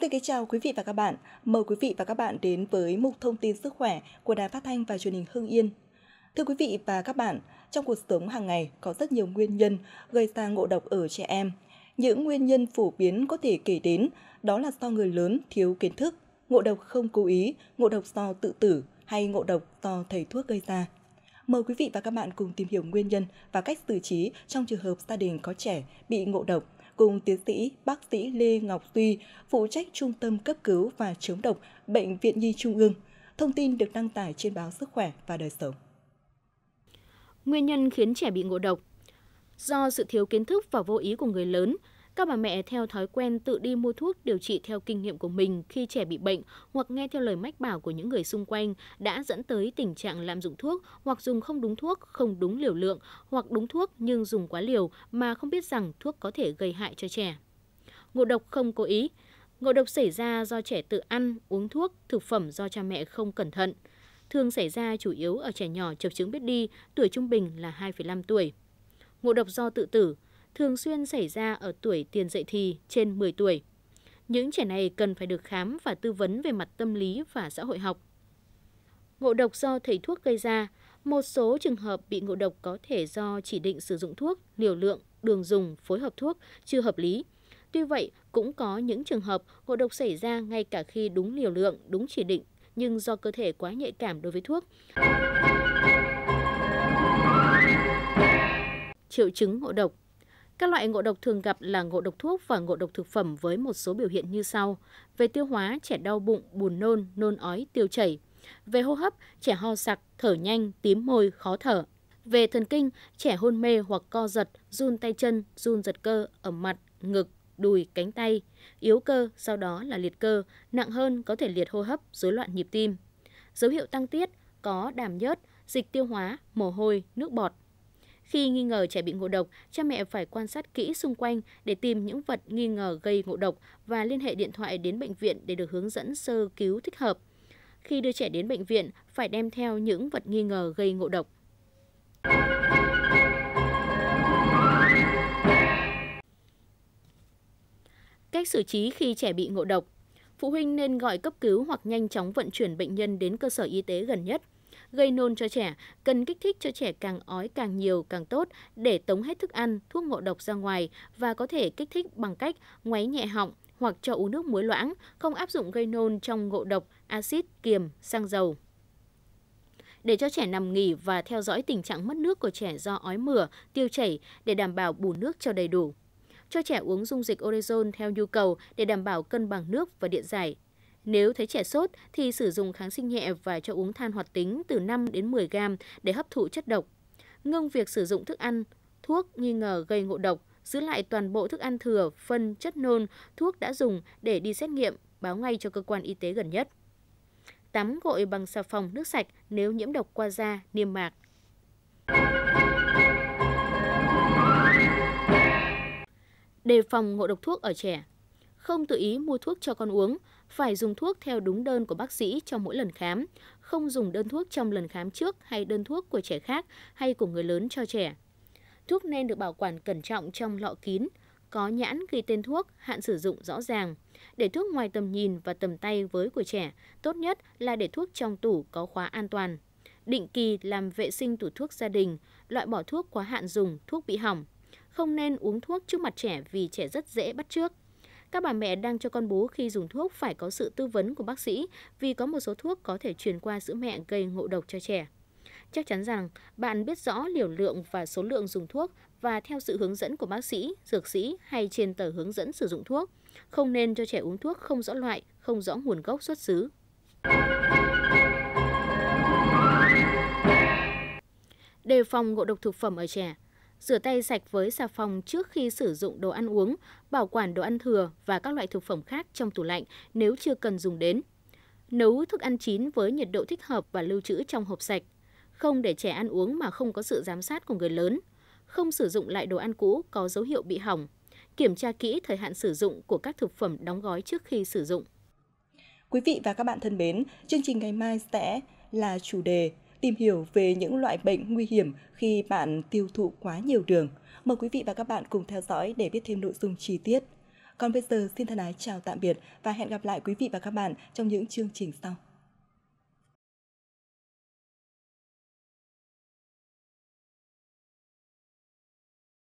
Xin kính chào quý vị và các bạn. Mời quý vị và các bạn đến với mục thông tin sức khỏe của Đài Phát thanh và Truyền hình Hưng Yên. Thưa quý vị và các bạn, trong cuộc sống hàng ngày có rất nhiều nguyên nhân gây ra ngộ độc ở trẻ em. Những nguyên nhân phổ biến có thể kể đến đó là do người lớn thiếu kiến thức, ngộ độc không cố ý, ngộ độc do tự tử hay ngộ độc do thầy thuốc gây ra. Mời quý vị và các bạn cùng tìm hiểu nguyên nhân và cách xử trí trong trường hợp gia đình có trẻ bị ngộ độc cùng tiến sĩ bác sĩ Lê Ngọc Tuy, phụ trách Trung tâm Cấp cứu và Chống độc Bệnh viện Nhi Trung ương. Thông tin được đăng tải trên báo Sức khỏe và Đời sống. Nguyên nhân khiến trẻ bị ngộ độc Do sự thiếu kiến thức và vô ý của người lớn, các bà mẹ theo thói quen tự đi mua thuốc điều trị theo kinh nghiệm của mình khi trẻ bị bệnh hoặc nghe theo lời mách bảo của những người xung quanh đã dẫn tới tình trạng lạm dụng thuốc hoặc dùng không đúng thuốc, không đúng liều lượng hoặc đúng thuốc nhưng dùng quá liều mà không biết rằng thuốc có thể gây hại cho trẻ. Ngộ độc không cố ý Ngộ độc xảy ra do trẻ tự ăn, uống thuốc, thực phẩm do cha mẹ không cẩn thận. Thường xảy ra chủ yếu ở trẻ nhỏ chập chứng biết đi, tuổi trung bình là 2,5 tuổi. Ngộ độc do tự tử – thường xuyên xảy ra ở tuổi tiền dậy thì trên 10 tuổi. Những trẻ này cần phải được khám và tư vấn về mặt tâm lý và xã hội học. Ngộ độc do thầy thuốc gây ra, một số trường hợp bị ngộ độc có thể do chỉ định sử dụng thuốc, liều lượng, đường dùng, phối hợp thuốc chưa hợp lý. Tuy vậy, cũng có những trường hợp ngộ độc xảy ra ngay cả khi đúng liều lượng, đúng chỉ định, nhưng do cơ thể quá nhạy cảm đối với thuốc. Triệu chứng ngộ độc các loại ngộ độc thường gặp là ngộ độc thuốc và ngộ độc thực phẩm với một số biểu hiện như sau. Về tiêu hóa, trẻ đau bụng, buồn nôn, nôn ói, tiêu chảy. Về hô hấp, trẻ ho sặc, thở nhanh, tím môi, khó thở. Về thần kinh, trẻ hôn mê hoặc co giật, run tay chân, run giật cơ, ở mặt, ngực, đùi, cánh tay. Yếu cơ, sau đó là liệt cơ, nặng hơn có thể liệt hô hấp, rối loạn nhịp tim. Dấu hiệu tăng tiết có đàm nhớt, dịch tiêu hóa, mồ hôi, nước bọt, khi nghi ngờ trẻ bị ngộ độc, cha mẹ phải quan sát kỹ xung quanh để tìm những vật nghi ngờ gây ngộ độc và liên hệ điện thoại đến bệnh viện để được hướng dẫn sơ cứu thích hợp. Khi đưa trẻ đến bệnh viện, phải đem theo những vật nghi ngờ gây ngộ độc. Cách xử trí khi trẻ bị ngộ độc Phụ huynh nên gọi cấp cứu hoặc nhanh chóng vận chuyển bệnh nhân đến cơ sở y tế gần nhất – gây nôn cho trẻ, cần kích thích cho trẻ càng ói càng nhiều càng tốt để tống hết thức ăn, thuốc ngộ độc ra ngoài và có thể kích thích bằng cách ngoáy nhẹ họng hoặc cho uống nước muối loãng, không áp dụng gây nôn trong ngộ độc axit, kiềm, xăng dầu để cho trẻ nằm nghỉ và theo dõi tình trạng mất nước của trẻ do ói mửa, tiêu chảy để đảm bảo bù nước cho đầy đủ. Cho trẻ uống dung dịch orezon theo nhu cầu để đảm bảo cân bằng nước và điện giải nếu thấy trẻ sốt thì sử dụng kháng sinh nhẹ và cho uống than hoạt tính từ 5 đến 10 gram để hấp thụ chất độc. Ngưng việc sử dụng thức ăn, thuốc nghi ngờ gây ngộ độc, giữ lại toàn bộ thức ăn thừa, phân, chất nôn, thuốc đã dùng để đi xét nghiệm, báo ngay cho cơ quan y tế gần nhất. Tắm gội bằng xà phòng nước sạch nếu nhiễm độc qua da, niêm mạc. Đề phòng ngộ độc thuốc ở trẻ không tự ý mua thuốc cho con uống, phải dùng thuốc theo đúng đơn của bác sĩ trong mỗi lần khám, không dùng đơn thuốc trong lần khám trước hay đơn thuốc của trẻ khác hay của người lớn cho trẻ. Thuốc nên được bảo quản cẩn trọng trong lọ kín, có nhãn ghi tên thuốc, hạn sử dụng rõ ràng. Để thuốc ngoài tầm nhìn và tầm tay với của trẻ, tốt nhất là để thuốc trong tủ có khóa an toàn. Định kỳ làm vệ sinh tủ thuốc gia đình, loại bỏ thuốc quá hạn dùng, thuốc bị hỏng. Không nên uống thuốc trước mặt trẻ vì trẻ rất dễ bắt trước. Các bà mẹ đang cho con bú khi dùng thuốc phải có sự tư vấn của bác sĩ vì có một số thuốc có thể truyền qua sữa mẹ gây ngộ độc cho trẻ. Chắc chắn rằng bạn biết rõ liều lượng và số lượng dùng thuốc và theo sự hướng dẫn của bác sĩ, dược sĩ hay trên tờ hướng dẫn sử dụng thuốc. Không nên cho trẻ uống thuốc không rõ loại, không rõ nguồn gốc xuất xứ. Đề phòng ngộ độc thực phẩm ở trẻ rửa tay sạch với xà phòng trước khi sử dụng đồ ăn uống, bảo quản đồ ăn thừa và các loại thực phẩm khác trong tủ lạnh nếu chưa cần dùng đến. Nấu thức ăn chín với nhiệt độ thích hợp và lưu trữ trong hộp sạch. Không để trẻ ăn uống mà không có sự giám sát của người lớn. Không sử dụng lại đồ ăn cũ có dấu hiệu bị hỏng. Kiểm tra kỹ thời hạn sử dụng của các thực phẩm đóng gói trước khi sử dụng. Quý vị và các bạn thân mến, chương trình ngày mai sẽ là chủ đề tìm hiểu về những loại bệnh nguy hiểm khi bạn tiêu thụ quá nhiều đường. Mời quý vị và các bạn cùng theo dõi để biết thêm nội dung chi tiết. Còn bây giờ xin thân ái chào tạm biệt và hẹn gặp lại quý vị và các bạn trong những chương trình sau.